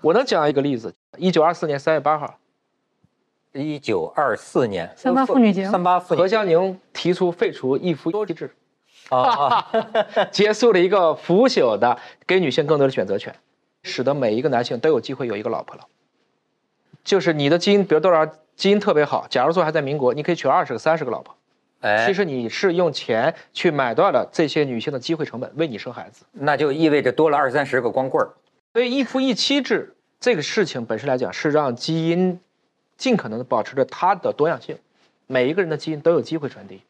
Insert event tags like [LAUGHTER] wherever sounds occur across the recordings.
我能讲一个例子：一九二四年三月八号，一九二四年三八妇女节，三八妇女节，何香凝提出废除一夫多妻制，啊哈。[LAUGHS] 结束了一个腐朽的，给女性更多的选择权，使得每一个男性都有机会有一个老婆了。就是你的基因，比如多少基因特别好，假如说还在民国，你可以娶二十个、三十个老婆。哎，其实你是用钱去买断了这些女性的机会成本，为你生孩子。那就意味着多了二三十个光棍儿。所以一夫一妻制这个事情本身来讲，是让基因尽可能的保持着它的多样性，每一个人的基因都有机会传递。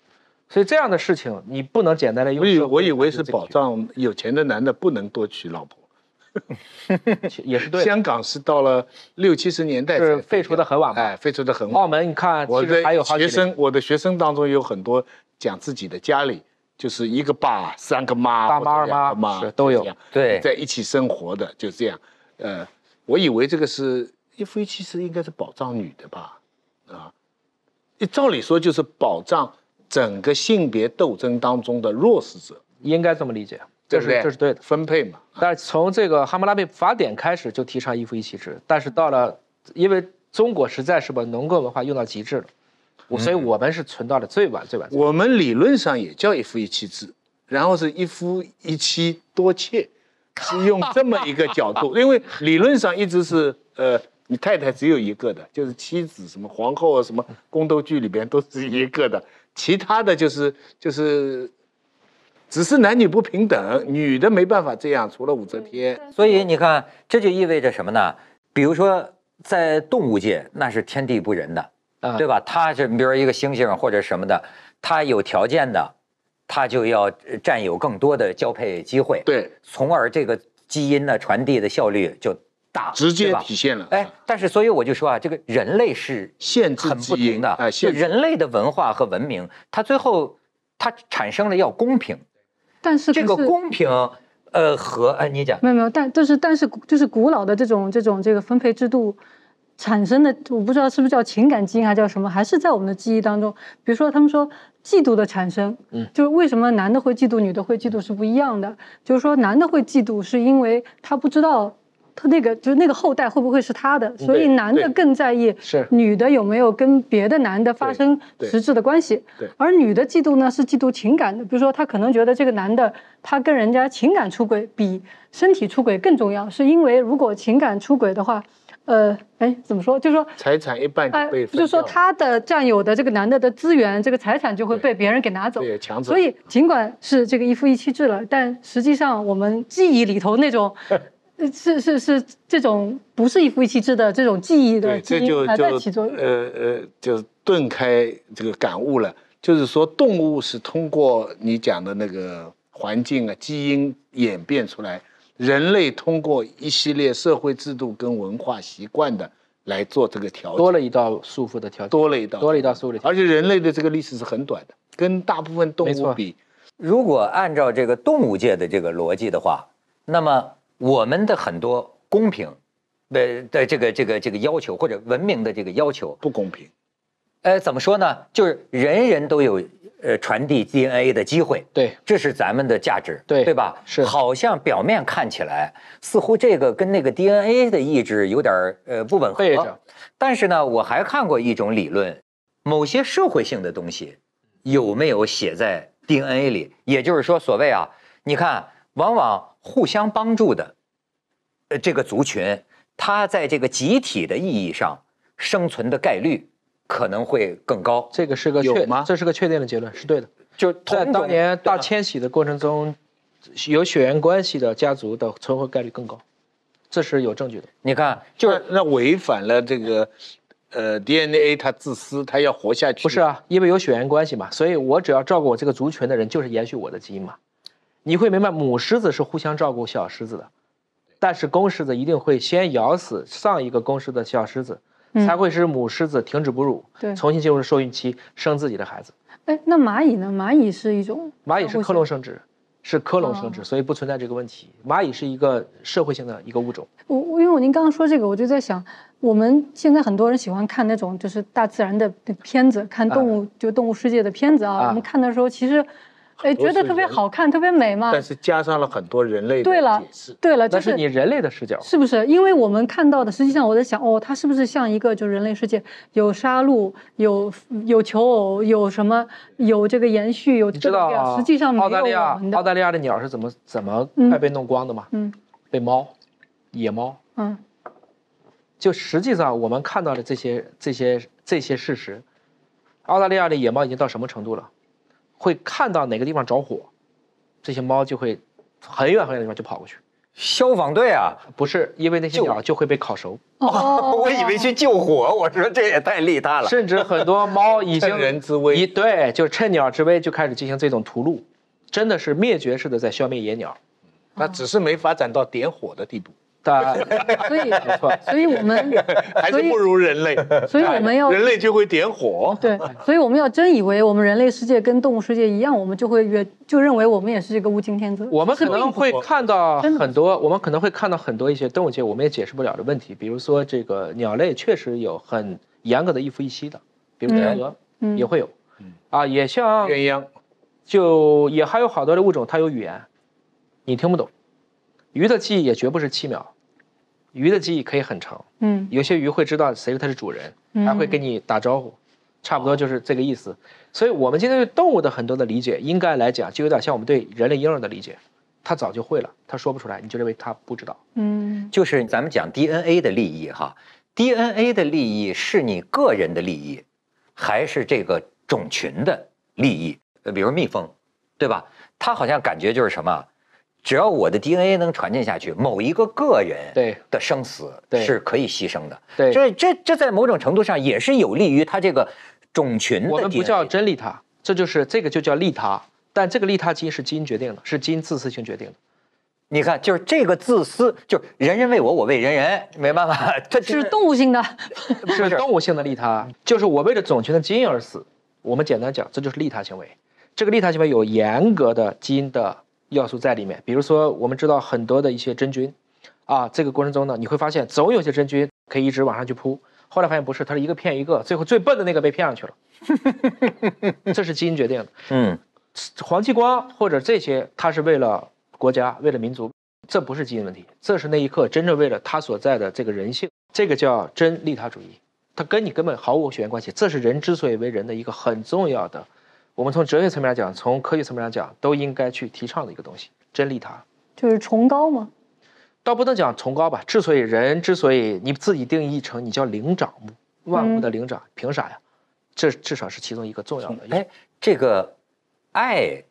所以这样的事情你不能简单的用。因为我以为是保障有钱的男的不能多娶老婆，[LAUGHS] 也是对。香港是到了六七十年代是废除的很晚，哎，废除的很晚。澳门你看，其实还有好学生，我的学生当中有很多讲自己的家里。就是一个爸三个妈，爸妈二妈，妈都有，对，在一起生活的就这样。呃，我以为这个是一夫一妻制，应该是保障女的吧？啊，照理说就是保障整个性别斗争当中的弱势者，应该这么理解，这是这是对的分配嘛。但是从这个《哈姆拉贝法典》开始就提倡一夫一妻制，但是到了，因为中国实在是把农耕文化用到极致了。我所以，我们是存到了最晚最晚。我们理论上也叫一夫一妻制，然后是一夫一妻多妾，[LAUGHS] 是用这么一个角度。因为理论上一直是，呃，你太太只有一个的，就是妻子，什么皇后啊，什么宫斗剧里边都是一个的，其他的就是就是，只是男女不平等，女的没办法这样，除了武则天。所以你看，这就意味着什么呢？比如说在动物界，那是天地不仁的。啊，对吧？他是，比如一个猩猩或者什么的，他有条件的，他就要占有更多的交配机会，对，从而这个基因呢传递的效率就大，直接体现了。哎，但是所以我就说啊，这个人类是限制不同的，哎，人类的文化和文明，它最后它产生了要公平，但是这个公平，呃，和哎，你讲没有没有，但就是但是就是古老的这种这种这个分配制度。产生的我不知道是不是叫情感基因还是叫什么，还是在我们的记忆当中。比如说，他们说嫉妒的产生，嗯，就是为什么男的会嫉妒，女的会嫉妒是不一样的。就是说，男的会嫉妒是因为他不知道他那个就是那个后代会不会是他的，所以男的更在意。是女的有没有跟别的男的发生实质的关系。对，而女的嫉妒呢是嫉妒情感的，比如说她可能觉得这个男的他跟人家情感出轨比身体出轨更重要，是因为如果情感出轨的话。呃，哎，怎么说？就说财产一半被，就说他的占有的这个男的的资源，这个财产就会被别人给拿走，对，抢走。所以尽管是这个一夫一妻制了，但实际上我们记忆里头那种，[LAUGHS] 是是是这种不是一夫一妻制的这种记忆的基因还在其中。呃呃，就顿开这个感悟了，就是说动物是通过你讲的那个环境啊基因演变出来。人类通过一系列社会制度跟文化习惯的来做这个调，多了一道束缚的调，多了一道多了一道束缚的，而且人类的这个历史是很短的，跟大部分动物比。如果按照这个动物界的这个逻辑的话，那么我们的很多公平，的的这个这个这个要求或者文明的这个要求不公平。呃，怎么说呢？就是人人都有。呃，传递 DNA 的机会，对，这是咱们的价值，对，对吧？是，好像表面看起来，似乎这个跟那个 DNA 的意志有点呃不吻合。但是呢，我还看过一种理论，某些社会性的东西有没有写在 DNA 里？也就是说，所谓啊，你看，往往互相帮助的呃这个族群，它在这个集体的意义上生存的概率。可能会更高，这个是个确吗？这是个确定的结论，是对的。就在当年大迁徙的过程中，有血缘关系的家族的存活概率更高，这是有证据的。你看，就是那违反了这个，呃，DNA 它自私，它要活下去。不是啊，因为有血缘关系嘛，所以我只要照顾我这个族群的人，就是延续我的基因嘛。你会明白，母狮子是互相照顾小狮子的，但是公狮子一定会先咬死上一个公狮的小狮子。才会使母狮子停止哺乳，对，重新进入受孕期生自己的孩子。哎，那蚂蚁呢？蚂蚁是一种蚂蚁是克隆生殖，是克隆生殖，所以不存在这个问题。蚂蚁是一个社会性的一个物种。我因为我您刚刚说这个，我就在想，我们现在很多人喜欢看那种就是大自然的片子，看动物就动物世界的片子啊。我们看的时候，其实。哎，觉得特别好看，特别美嘛？但是加上了很多人类的。对了，对了，那是你人类的视角，是不是？因为我们看到的，实际上我在想，哦，它是不是像一个就是人类世界有杀戮、有有求偶、有什么、有这个延续？有这知道，实际上没有。澳大利亚，澳大利亚的鸟是怎么怎么快被弄光的嘛？嗯，被猫，野猫。嗯，就实际上我们看到的这些这些这些事实，澳大利亚的野猫已经到什么程度了？会看到哪个地方着火，这些猫就会很远很远的地方就跑过去。消防队啊，不是，因为那些鸟就会被烤熟。哦，[LAUGHS] 我以为去救火，我说这也太利他了。甚至很多猫已经人之危，对，就趁鸟之危就开始进行这种屠戮，真的是灭绝式的在消灭野鸟。那只是没发展到点火的地步。对，[LAUGHS] 所以，没错，所以我们 [LAUGHS] 还是不如人类。所以我们要人类就会点火。对，所以我们要真以为我们人类世界跟动物世界一样，我们就会越就认为我们也是这个物竞天择。我们可能会看到很多，我们可能会看到很多一些动物界我们也解释不了的问题，比如说这个鸟类确实有很严格的一夫一妻的，比如天鹅也会有，啊，也像鸳鸯，就也还有好多的物种它有语言，你听不懂。鱼的记忆也绝不是七秒。鱼的记忆可以很长，嗯，有些鱼会知道谁是它的主人，还会跟你打招呼，差不多就是这个意思。所以，我们今天对动物的很多的理解，应该来讲就有点像我们对人类婴儿的理解，他早就会了，他说不出来，你就认为他不知道，嗯，就是咱们讲 DNA 的利益哈，DNA 的利益是你个人的利益，还是这个种群的利益？呃，比如蜜蜂，对吧？它好像感觉就是什么？只要我的 DNA 能传进下去，某一个个人的生死是可以牺牲的。对，这这这在某种程度上也是有利于他这个种群的。我们不叫真利他，这就是这个就叫利他。但这个利他基因是基因决定的，是基因自私性决定的。你看，就是这个自私，就是人人为我，我为人人，没办法，这是动物性的，[LAUGHS] 是动物性的利他，就是我为了种群的基因而死。我们简单讲，这就是利他行为。这个利他行为有严格的基因的。要素在里面，比如说我们知道很多的一些真菌，啊，这个过程中呢，你会发现总有些真菌可以一直往上去扑，后来发现不是，它是一个骗一个，最后最笨的那个被骗上去了，[LAUGHS] 这是基因决定的。嗯，黄继光或者这些，他是为了国家、为了民族，这不是基因问题，这是那一刻真正为了他所在的这个人性，这个叫真利他主义，他跟你根本毫无血缘关系，这是人之所以为人的一个很重要的。我们从哲学层面来讲，从科学层面来讲，都应该去提倡的一个东西，真理它。就是崇高吗？倒不能讲崇高吧。之所以人之所以你自己定义成你叫灵长目万物的灵长，凭啥呀？这至少是其中一个重要的。哎，这个爱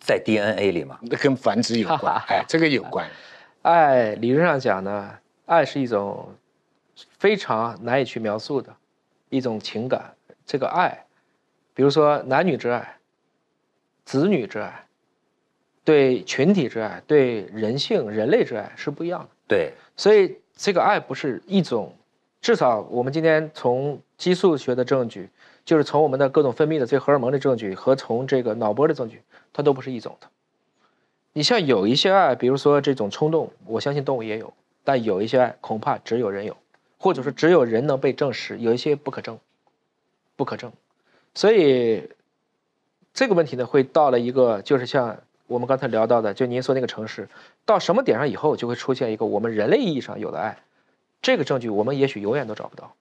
在 DNA 里吗？那跟繁殖有关。[LAUGHS] 哎，这个有关。爱理论上讲呢，爱是一种非常难以去描述的一种情感。这个爱。比如说，男女之爱、子女之爱、对群体之爱、对人性、人类之爱是不一样的。对，所以这个爱不是一种，至少我们今天从激素学的证据，就是从我们的各种分泌的这荷尔蒙的证据和从这个脑波的证据，它都不是一种的。你像有一些爱，比如说这种冲动，我相信动物也有，但有一些爱恐怕只有人有，或者说只有人能被证实，有一些不可证，不可证。所以，这个问题呢，会到了一个，就是像我们刚才聊到的，就您说那个城市，到什么点上以后，就会出现一个我们人类意义上有的爱，这个证据我们也许永远都找不到，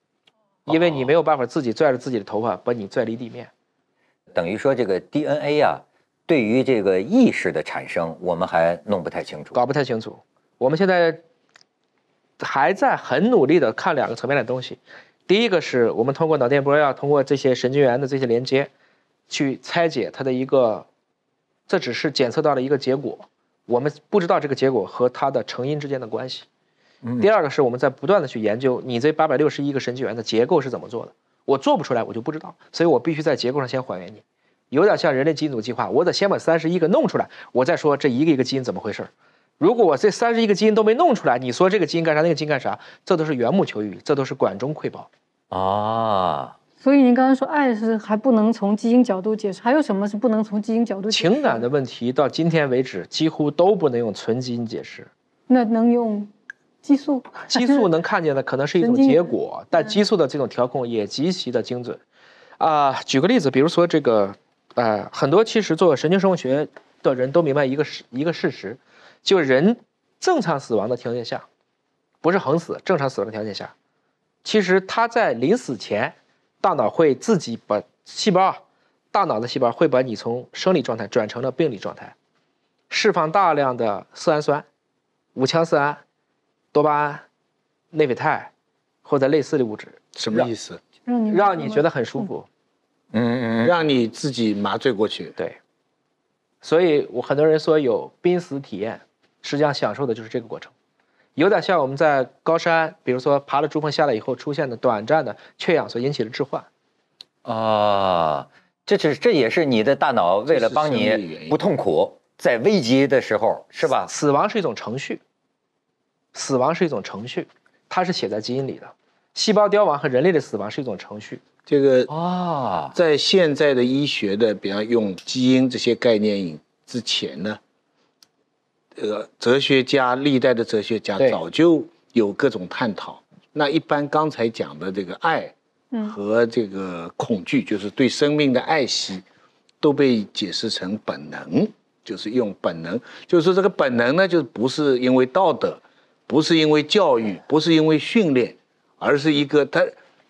因为你没有办法自己拽着自己的头发把你拽离地面，等于说这个 DNA 啊，对于这个意识的产生，我们还弄不太清楚，搞不太清楚。我们现在还在很努力的看两个层面的东西。第一个是我们通过脑电波，要通过这些神经元的这些连接，去拆解它的一个，这只是检测到了一个结果，我们不知道这个结果和它的成因之间的关系。第二个是我们在不断的去研究你这八百六十一个神经元的结构是怎么做的，我做不出来，我就不知道，所以我必须在结构上先还原你，有点像人类基因组计划，我得先把三十一个弄出来，我再说这一个一个基因怎么回事。如果我这三十一个基因都没弄出来，你说这个基因干啥，那个基因干啥？这都是缘木求鱼，这都是管中窥豹，啊！所以您刚才说，爱是还不能从基因角度解释，还有什么是不能从基因角度？情感的问题到今天为止，几乎都不能用纯基因解释。那能用激素？激素能看见的可能是一种结果，[LAUGHS] 但激素的这种调控也极其的精准。啊，举个例子，比如说这个，呃，很多其实做神经生物学的人都明白一个事，一个事实。就人正常死亡的条件下，不是横死，正常死亡的条件下，其实他在临死前，大脑会自己把细胞，大脑的细胞会把你从生理状态转成了病理状态，释放大量的色氨酸、五羟色胺、多巴胺、内啡肽，或者类似的物质。什么意思？让你让你觉得很舒服，嗯嗯，让你自己麻醉过去。对，所以我很多人说有濒死体验。实际上享受的就是这个过程，有点像我们在高山，比如说爬了珠峰下来以后出现的短暂的缺氧所引起的置换，啊，这是这也是你的大脑为了帮你不痛苦，在危急的时候是吧？死亡是一种程序，死亡是一种程序，它是写在基因里的，细胞凋亡和人类的死亡是一种程序，这个啊，在现在的医学的，比方用基因这些概念之前呢。呃，哲学家历代的哲学家早就有各种探讨。那一般刚才讲的这个爱和这个恐惧，就是对生命的爱惜，都被解释成本能，就是用本能。就是说这个本能呢，就不是因为道德，不是因为教育，不是因为训练，而是一个他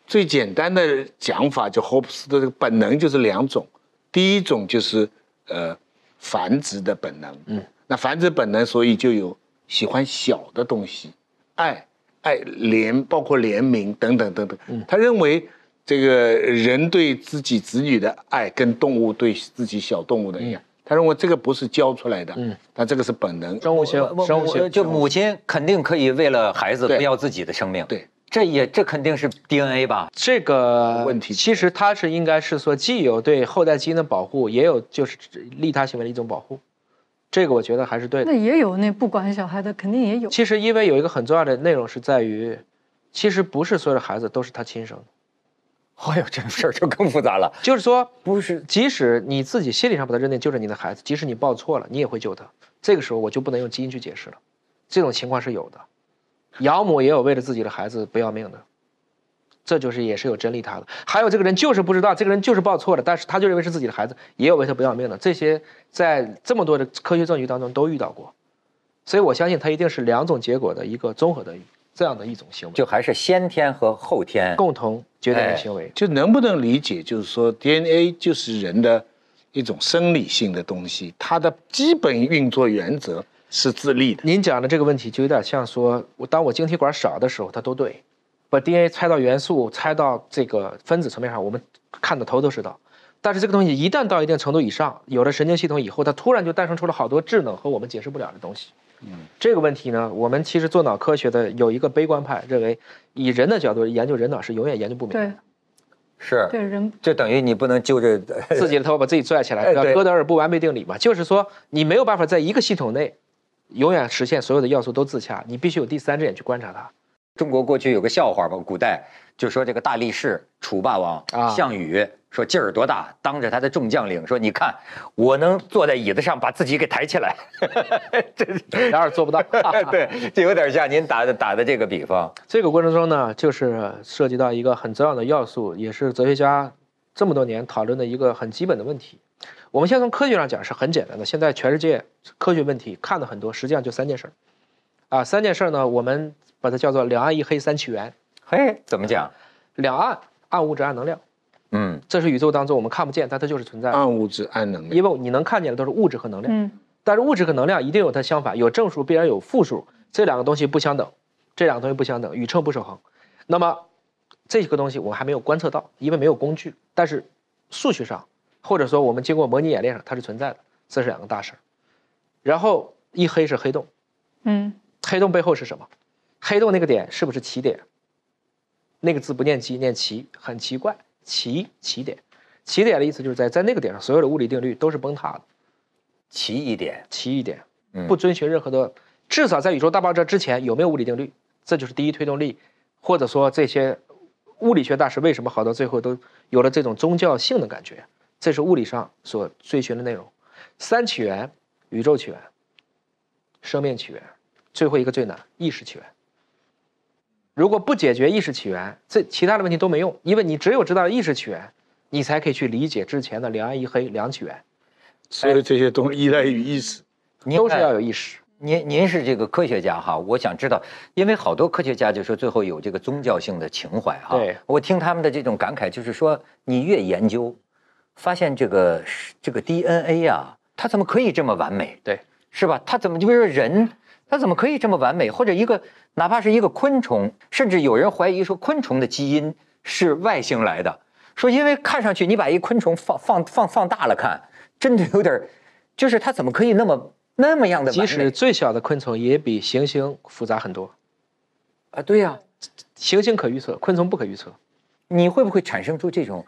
最简单的讲法，就霍布斯的这个本能就是两种，第一种就是呃繁殖的本能。嗯。那繁殖本能，所以就有喜欢小的东西，爱爱怜，包括怜悯等等等等。他认为这个人对自己子女的爱，跟动物对自己小动物的爱，他认为这个不是教出来的，嗯，但这个是本能。生物性，生物性，就母亲肯定可以为了孩子不要自己的生命。对，这也这肯定是 DNA 吧？这个问题其实它是应该是说，既有对后代基因的保护，也有就是利他行为的一种保护。这个我觉得还是对的，那也有那不管小孩的肯定也有。其实因为有一个很重要的内容是在于，其实不是所有的孩子都是他亲生的。[LAUGHS] 哎呦，这个事儿就更复杂了。就是说，不是，即使你自己心理上把他认定就是你的孩子，即使你抱错了，你也会救他。这个时候我就不能用基因去解释了，这种情况是有的。养母也有为了自己的孩子不要命的。这就是也是有真理他的，还有这个人就是不知道，这个人就是报错了，但是他就认为是自己的孩子，也有为他不要命的，这些在这么多的科学证据当中都遇到过，所以我相信他一定是两种结果的一个综合的这样的一种行为，就还是先天和后天共同决定的行为，就能不能理解就是说 DNA 就是人的，一种生理性的东西，它的基本运作原则是自立的。您讲的这个问题就有点像说，我当我晶体管少的时候，它都对。把 DNA 拆到元素，拆到这个分子层面上，我们看的头头是道。但是这个东西一旦到一定程度以上，有了神经系统以后，它突然就诞生出了好多智能和我们解释不了的东西。嗯，这个问题呢，我们其实做脑科学的有一个悲观派认为，以人的角度研究人脑是永远研究不明。白的。是。对人，就等于你不能揪着 [LAUGHS] 自己的头发把自己拽起来。对。哥德尔不完美定理嘛，就是说你没有办法在一个系统内永远实现所有的要素都自洽，你必须有第三只眼去观察它。中国过去有个笑话吧？古代就说这个大力士楚霸王项羽说劲儿多大？当着他的众将领说：“你看，我能坐在椅子上把自己给抬起来，[LAUGHS] 这哪儿做不到？” [LAUGHS] 对，这有点像您打的打的这个比方。这个过程中呢，就是涉及到一个很重要的要素，也是哲学家这么多年讨论的一个很基本的问题。我们先从科学上讲是很简单的。现在全世界科学问题看的很多，实际上就三件事儿啊，三件事儿呢，我们。把它叫做“两岸一黑三起源”。嘿，怎么讲？两岸暗物质、暗能量。嗯，这是宇宙当中我们看不见，但它就是存在。暗物质、暗能量，因为你能看见的都是物质和能量。嗯，但是物质和能量一定有它相反，有正数必然有负数，这两个东西不相等，这两个东西不相等，宇称不守恒。那么这个东西我们还没有观测到，因为没有工具。但是数学上，或者说我们经过模拟演练上，它是存在的。这是两个大事儿。然后一黑是黑洞。嗯，黑洞背后是什么？黑洞那个点是不是奇点？那个字不念奇，念奇，很奇怪，奇起点，起点的意思就是在在那个点上，所有的物理定律都是崩塌的，奇一点，奇一点，不遵循任何的，至少在宇宙大爆炸之前有没有物理定律？这就是第一推动力，或者说这些物理学大师为什么好到最后都有了这种宗教性的感觉？这是物理上所追寻的内容。三起源：宇宙起源、生命起源，最后一个最难，意识起源。如果不解决意识起源，这其他的问题都没用，因为你只有知道意识起源，你才可以去理解之前的两岸一黑两起源，所以这些东西依赖于意识，都是要有意识。您您是这个科学家哈，我想知道，因为好多科学家就说最后有这个宗教性的情怀哈。对，我听他们的这种感慨就是说，你越研究，发现这个这个 DNA 啊，它怎么可以这么完美？对，是吧？它怎么就比如说人？它怎么可以这么完美？或者一个哪怕是一个昆虫，甚至有人怀疑说昆虫的基因是外星来的，说因为看上去你把一昆虫放放放放大了看，真的有点，就是它怎么可以那么那么样的完美？即使最小的昆虫也比行星复杂很多啊！对呀，行星可预测，昆虫不可预测，你会不会产生出这种，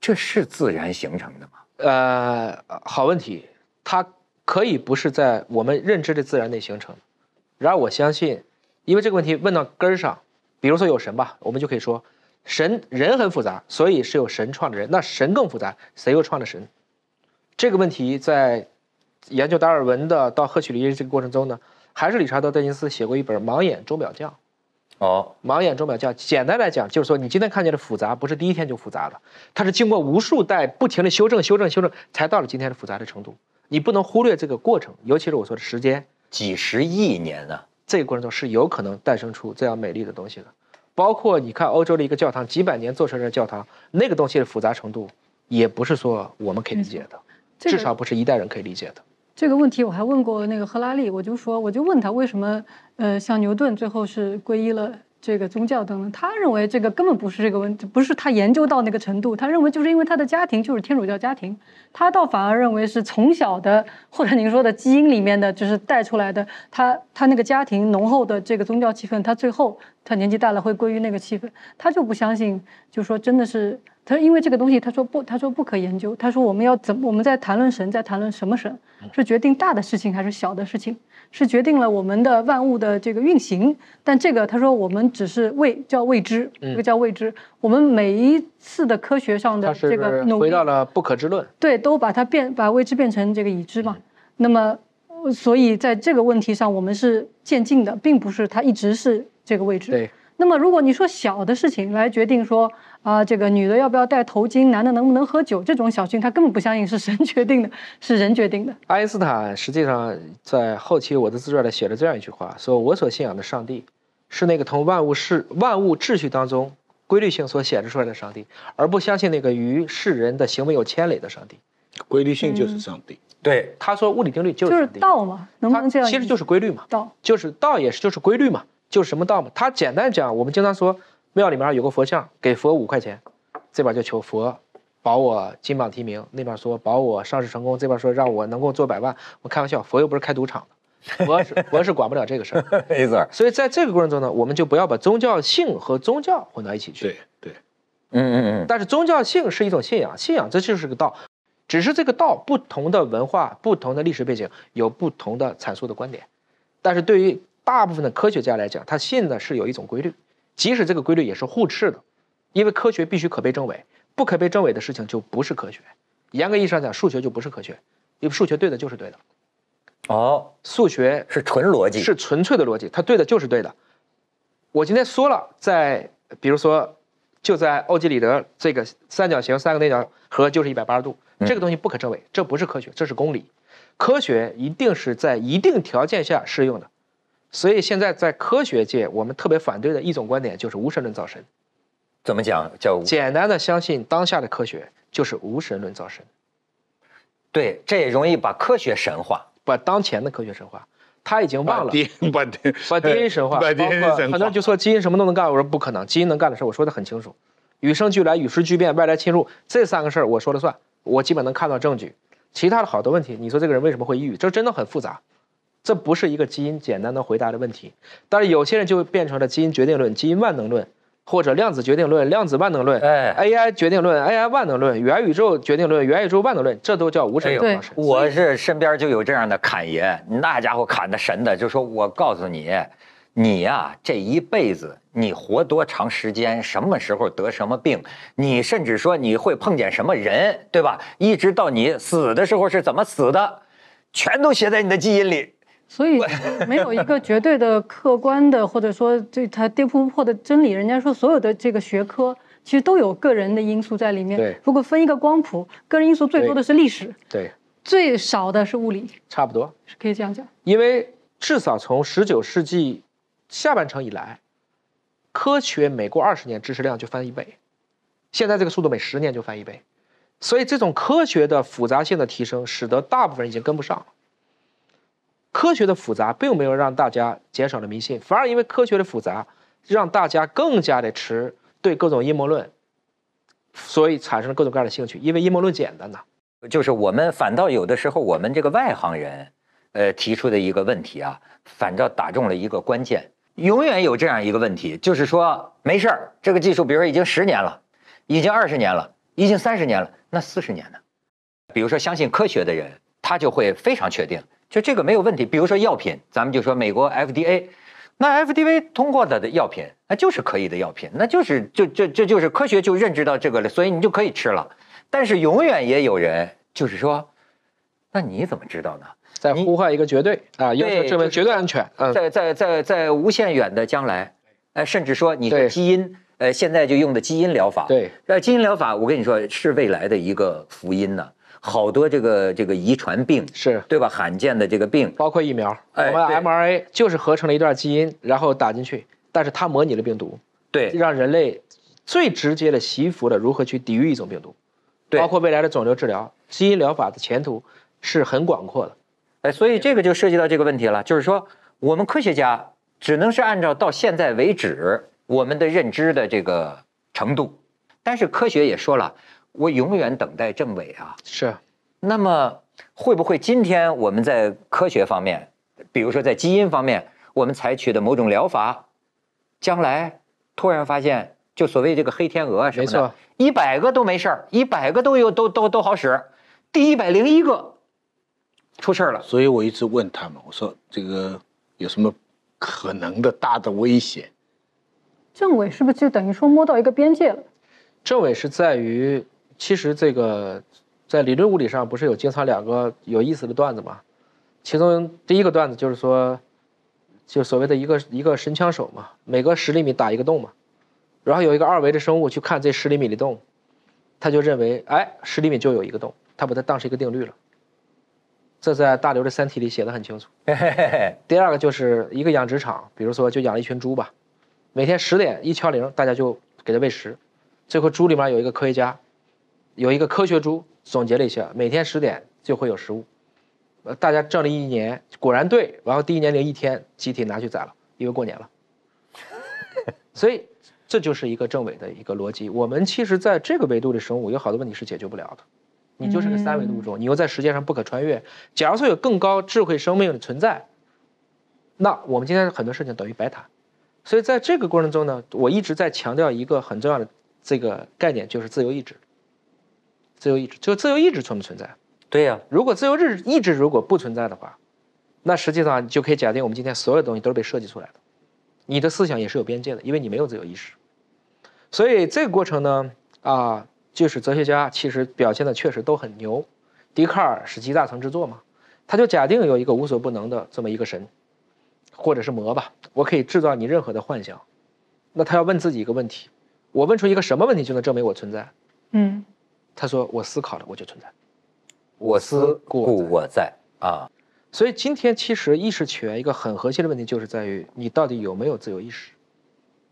这是自然形成的吗？呃，好问题，它可以不是在我们认知的自然内形成的。然而我相信，因为这个问题问到根儿上，比如说有神吧，我们就可以说，神人很复杂，所以是有神创的人。那神更复杂，谁又创的神？这个问题在研究达尔文的到赫胥黎这个过程中呢，还是理查德戴金斯写过一本《盲眼钟表匠》。哦，《盲眼钟表匠》简单来讲就是说，你今天看见的复杂不是第一天就复杂的，它是经过无数代不停的修正、修正、修正才到了今天的复杂的程度。你不能忽略这个过程，尤其是我说的时间。几十亿年呢，这个过程中是有可能诞生出这样美丽的东西的，包括你看欧洲的一个教堂，几百年做成的教堂，那个东西的复杂程度，也不是说我们可以理解的，至少不是一代人可以理解的。这个问题我还问过那个赫拉利，我就说，我就问他为什么，呃，像牛顿最后是皈依了。这个宗教等等，他认为这个根本不是这个问题，不是他研究到那个程度。他认为就是因为他的家庭就是天主教家庭，他倒反而认为是从小的或者您说的基因里面的，就是带出来的。他他那个家庭浓厚的这个宗教气氛，他最后他年纪大了会归于那个气氛。他就不相信，就说真的是他因为这个东西，他说不，他说不可研究。他说我们要怎么，我们在谈论神，在谈论什么神，是决定大的事情还是小的事情？是决定了我们的万物的这个运行，但这个他说我们只是未叫未知，这个叫未知。我们每一次的科学上的这个，回到了不可知论。对，都把它变把未知变成这个已知嘛。那么，所以在这个问题上，我们是渐进的，并不是它一直是这个位置。对。那么，如果你说小的事情来决定说啊，这个女的要不要戴头巾，男的能不能喝酒，这种小讯，他根本不相信是神 [LAUGHS] 决定的，是人决定的。爱因斯坦实际上在后期我的自传里写了这样一句话：，说我所信仰的上帝，是那个从万物事万物秩序当中规律性所显示出来的上帝，而不相信那个与世人的行为有牵累的上帝。规律性就是上帝。对，他说物理定律就是道嘛，能不能这样其实就是规律嘛，道就是道也是就是规律嘛。就是什么道嘛？他简单讲，我们经常说庙里面有个佛像，给佛五块钱，这边就求佛保我金榜题名，那边说保我上市成功，这边说让我能够做百万。我开玩笑，佛又不是开赌场的，佛 [LAUGHS] 佛是管不了这个事儿。没错。所以在这个过程中呢，我们就不要把宗教性和宗教混到一起去。对对，嗯嗯嗯。但是宗教性是一种信仰，信仰这就是个道，只是这个道不同的文化、不同的历史背景有不同的阐述的观点，但是对于。大部分的科学家来讲，他信的是有一种规律，即使这个规律也是互斥的，因为科学必须可被证伪，不可被证伪的事情就不是科学。严格意义上讲，数学就不是科学，因为数学对的就是对的。哦，数学是纯逻辑，是纯粹的逻辑，它对的就是对的。我今天说了，在比如说，就在欧几里得这个三角形三个内角和就是一百八十度，这个东西不可证伪，这不是科学，这是公理。科学一定是在一定条件下适用的。所以现在在科学界，我们特别反对的一种观点就是无神论造神。怎么讲？叫简单的相信当下的科学就是无神论造神。对，这也容易把科学神化，把当前的科学神化。他已经忘了把把把基因神化，把神很多人就说基因什么都能干，我说不可能。基因能干的事，我说的很清楚：与生俱来、与世俱变、外来侵入这三个事儿，我说了算。我基本能看到证据。其他的好多问题，你说这个人为什么会抑郁？这真的很复杂。这不是一个基因简单的回答的问题，但是有些人就变成了基因决定论、基因万能论，或者量子决定论、量子万能论，哎，AI 决定论、AI 万能论、元宇宙决定论、元宇宙万能论，这都叫无神论。我是身边就有这样的侃爷，那家伙侃的神的，就说：“我告诉你，你呀，这一辈子你活多长时间，什么时候得什么病，你甚至说你会碰见什么人，对吧？一直到你死的时候是怎么死的，全都写在你的基因里。”所以 [LAUGHS] 没有一个绝对的、客观的，或者说这它跌破不破的真理。人家说所有的这个学科其实都有个人的因素在里面。对，如果分一个光谱，个人因素最多的是历史，对，最少的是物理，差不多是可以这样讲。因为至少从十九世纪下半程以来，科学每过二十年知识量就翻一倍，现在这个速度每十年就翻一倍，所以这种科学的复杂性的提升，使得大部分人已经跟不上了。科学的复杂并没有让大家减少了迷信，反而因为科学的复杂，让大家更加的持对各种阴谋论，所以产生了各种各样的兴趣。因为阴谋论简单呐，就是我们反倒有的时候我们这个外行人，呃，提出的一个问题啊，反倒打中了一个关键。永远有这样一个问题，就是说没事儿，这个技术比如说已经十年了，已经二十年了，已经三十年了，那四十年呢？比如说相信科学的人，他就会非常确定。就这个没有问题，比如说药品，咱们就说美国 FDA，那 FDA 通过的的药品，那就是可以的药品，那就是就这这就是科学就认知到这个了，所以你就可以吃了。但是永远也有人，就是说，那你怎么知道呢？在呼唤一个绝对啊，要明绝对安全。嗯，在在在在无限远的将来，哎，甚至说你的基因，呃，现在就用的基因疗法，对，那基因疗法，我跟你说是未来的一个福音呢。好多这个这个遗传病是对吧？罕见的这个病，包括疫苗，我们 mRNA 就是合成了一段基因，然后打进去，但是它模拟了病毒，对，让人类最直接的习服了如何去抵御一种病毒，对，包括未来的肿瘤治疗，基因疗法的前途是很广阔的，哎，所以这个就涉及到这个问题了，就是说我们科学家只能是按照到现在为止我们的认知的这个程度，但是科学也说了。我永远等待政委啊！是，那么会不会今天我们在科学方面，比如说在基因方面，我们采取的某种疗法，将来突然发现，就所谓这个黑天鹅啊什么的，一百个都没事儿，一百个都有都都都好使，第一百零一个出事儿了。所以我一直问他们，我说这个有什么可能的大的危险？政委是不是就等于说摸到一个边界了？政委是在于。其实这个在理论物理上不是有经常两个有意思的段子吗？其中第一个段子就是说，就所谓的一个一个神枪手嘛，每隔十厘米打一个洞嘛，然后有一个二维的生物去看这十厘米的洞，他就认为哎十厘米就有一个洞，他把它当是一个定律了。这在大刘的三体里写得很清楚。第二个就是一个养殖场，比如说就养了一群猪吧，每天十点一敲铃，大家就给它喂食，最后猪里面有一个科学家。有一个科学猪总结了一下，每天十点就会有食物，呃，大家挣了一年，果然对。然后第一年零一天集体拿去宰了，因为过年了。[LAUGHS] 所以这就是一个政委的一个逻辑。我们其实，在这个维度的生物有好多问题是解决不了的。你就是个三维的物种，你又在时间上不可穿越。假如说有更高智慧生命的存在，那我们今天很多事情等于白谈。所以在这个过程中呢，我一直在强调一个很重要的这个概念，就是自由意志。自由意志就自由意志存不存在？对呀，如果自由意志如果不存在的话，那实际上你就可以假定我们今天所有东西都是被设计出来的。你的思想也是有边界的，因为你没有自由意识。所以这个过程呢，啊，就是哲学家其实表现的确实都很牛。笛卡尔是集大成之作嘛，他就假定有一个无所不能的这么一个神，或者是魔吧，我可以制造你任何的幻想。那他要问自己一个问题：，我问出一个什么问题就能证明我存在？嗯。他说：“我思考了，我就存在。我思故我在啊！所以今天其实意识起源一个很核心的问题，就是在于你到底有没有自由意识？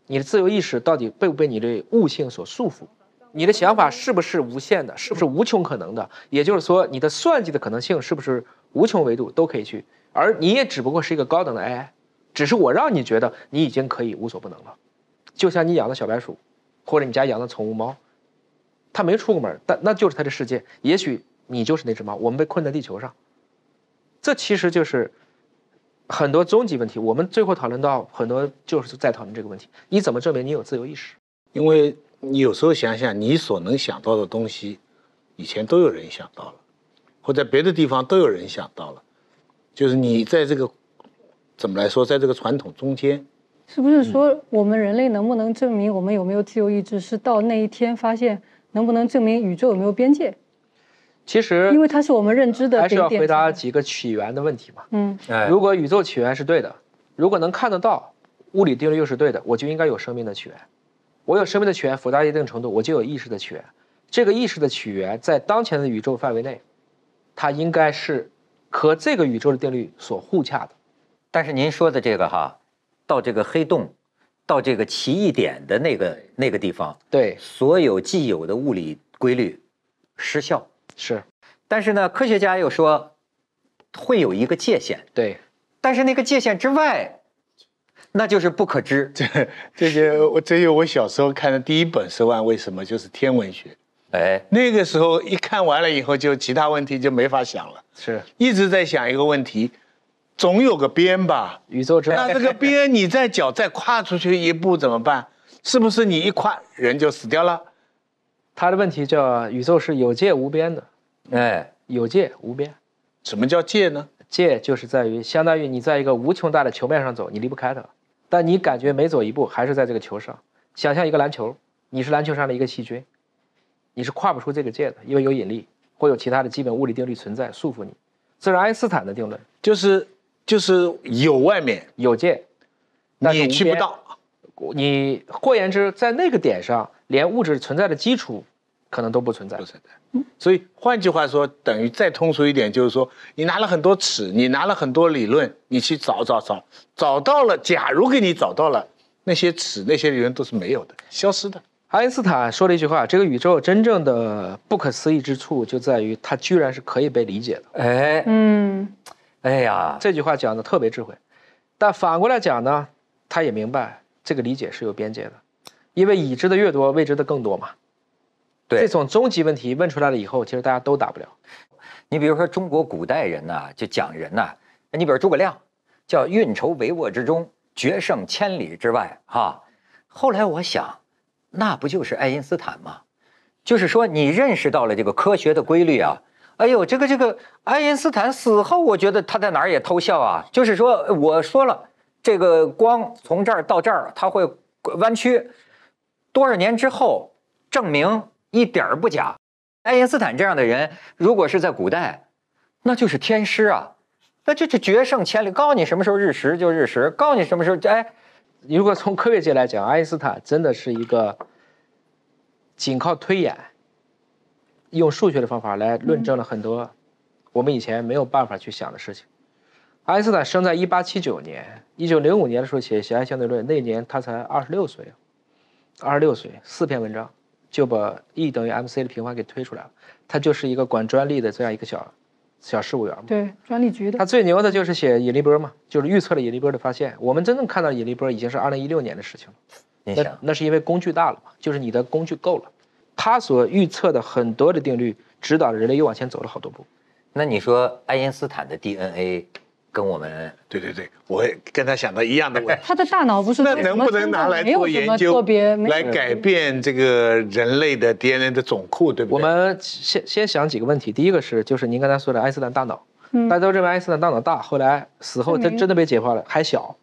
你的自由意识到底被不被你的悟性所束缚？你的想法是不是无限的？是不是无穷可能的？也就是说，你的算计的可能性是不是无穷维度都可以去？而你也只不过是一个高等的 AI，只是我让你觉得你已经可以无所不能了。就像你养的小白鼠，或者你家养的宠物猫。”他没出过门，但那就是他的世界。也许你就是那只猫。我们被困在地球上，这其实就是很多终极问题。我们最后讨论到很多，就是在讨论这个问题：你怎么证明你有自由意识？因为你有时候想想，你所能想到的东西，以前都有人想到了，或者别的地方都有人想到了。就是你在这个怎么来说，在这个传统中间，是不是说我们人类能不能证明我们有没有自由意志？是到那一天发现。能不能证明宇宙有没有边界？其实，因为它是我们认知的，还是要回答几个起源的问题嘛。嗯，如果宇宙起源是对的，如果能看得到，物理定律又是对的，我就应该有生命的起源。我有生命的起源复杂一定程度，我就有意识的起源。这个意识的起源在当前的宇宙范围内，它应该是和这个宇宙的定律所互洽的。但是您说的这个哈，到这个黑洞。到这个奇异点的那个那个地方，对，所有既有的物理规律失效是，但是呢，科学家又说会有一个界限，对，但是那个界限之外，那就是不可知。[LAUGHS] 这这些我这些我小时候看的第一本《十万为什么》就是天文学，哎，那个时候一看完了以后，就其他问题就没法想了，是，一直在想一个问题。总有个边吧，宇宙车。那这个边，你再脚再跨出去一步怎么办？是不是你一跨人就死掉了？他的问题叫宇宙是有界无边的，哎，有界无边。什么叫界呢？界就是在于相当于你在一个无穷大的球面上走，你离不开它，但你感觉每走一步还是在这个球上。想象一个篮球，你是篮球上的一个细菌，你是跨不出这个界的，因为有引力或有其他的基本物理定律存在束缚你。这是爱因斯坦的定论，就是。就是有外面有界，你去不到。你或言之，在那个点上，连物质存在的基础可能都不存在。不存在。所以换句话说，等于再通俗一点，就是说，你拿了很多尺，你拿了很多理论，你去找找找，找到了。假如给你找到了那些尺，那些理论都是没有的，消失的。爱因斯坦说了一句话：“这个宇宙真正的不可思议之处，就在于它居然是可以被理解的。”哎，嗯。哎呀，这句话讲的特别智慧，但反过来讲呢，他也明白这个理解是有边界，的，因为已知的越多，未知的更多嘛。对，这种终极问题问出来了以后，其实大家都答不了。你比如说中国古代人呐，就讲人呐，你比如诸葛亮，叫运筹帷幄之中，决胜千里之外，哈。后来我想，那不就是爱因斯坦吗？就是说，你认识到了这个科学的规律啊。哎呦，这个这个，爱因斯坦死后，我觉得他在哪儿也偷笑啊。就是说，我说了，这个光从这儿到这儿，它会弯曲。多少年之后，证明一点儿不假。爱因斯坦这样的人，如果是在古代，那就是天师啊，那就是决胜千里。告诉你什么时候日食就日食，告诉你什么时候，哎，如果从科学界来讲，爱因斯坦真的是一个仅靠推演。用数学的方法来论证了很多我们以前没有办法去想的事情。爱因斯坦生在一八七九年一九零五年的时候写狭义相对论，那年他才二十六岁二十六岁四篇文章就把 E 等于 mc 的平方给推出来了。他就是一个管专利的这样一个小小事务员嘛，对，专利局的。他最牛的就是写引力波嘛，就是预测了引力波的发现。我们真正看到引力波已经是2016年的事情了。那那是因为工具大了嘛，就是你的工具够了。他所预测的很多的定律，指导着人类又往前走了好多步。那你说爱因斯坦的 DNA，跟我们对对对，我跟他想到一样的问题。[LAUGHS] 他的大脑不是那能不能拿来做研究，来改变这个人类的 DNA 的总库？对不对？我们先先想几个问题。第一个是，就是您刚才说的爱因斯坦大脑，大家都认为爱因斯坦大脑大，后来死后他真的被解剖了，还小。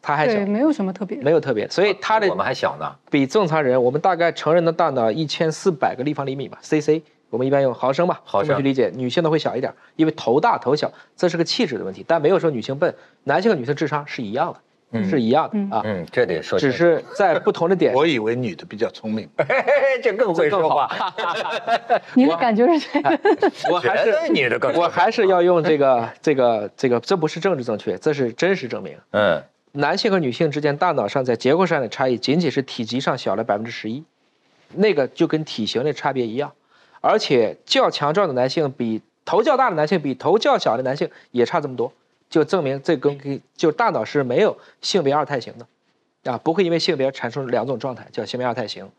他还小，没有什么特别，没有特别，所以他的我们还小呢，比正常人，我们大概成人的大脑一千四百个立方厘米吧，CC，我们一般用毫升吧，毫升去理解，女性的会小一点，因为头大头小，这是个气质的问题，但没有说女性笨，男性和女性智商是一样的，是一样的啊，嗯，这得说，只是在不同的点，我以为女的比较聪明，[LAUGHS] 这更会说话，[LAUGHS] 你的感觉是？[LAUGHS] 我还是女的更，我还是要用这个这个这个，这不是政治正确，这是真实证明，嗯。男性和女性之间大脑上在结构上的差异，仅仅是体积上小了百分之十一，那个就跟体型的差别一样，而且较强壮的男性比头较大的男性比头较小的男性也差这么多，就证明这跟就大脑是没有性别二态型的，啊，不会因为性别产生两种状态叫性别二态型，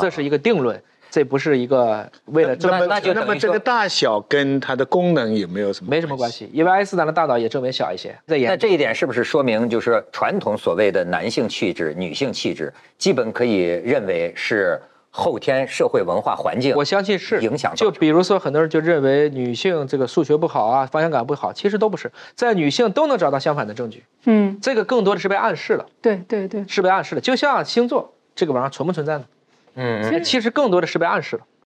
这是一个定论。这不是一个为了那就那么这个大小跟它的功能有没有什么没什么关系？因为爱因斯坦的大脑也证明小一些。那这一点是不是说明就是传统所谓的男性气质、女性气质，基本可以认为是后天社会文化环境？我相信是影响。就比如说很多人就认为女性这个数学不好啊，方向感不好，其实都不是，在女性都能找到相反的证据。嗯，这个更多的是被暗示了。对对对，是被暗示了。就像星座这个玩意儿存不存在呢？嗯，其实更多的是被暗示了。